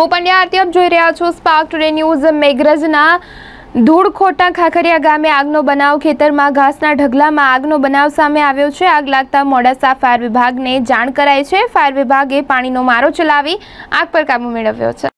હું પંડ્યા આરતી આપ જોઈ રહ્યા છો સ્પાર્ક ટુડે ન્યૂઝ મેઘરજના ધૂળખોટા ખાખરિયા ગામે આગનો બનાવ ખેતરમાં ઘાસના ઢગલામાં આગનો બનાવ સામે આવ્યો છે આગ લાગતા મોડાસા ફાયર વિભાગને જાણ કરાઈ છે ફાયર વિભાગે પાણીનો મારો ચલાવી આગ પર કાબુ મેળવ્યો છે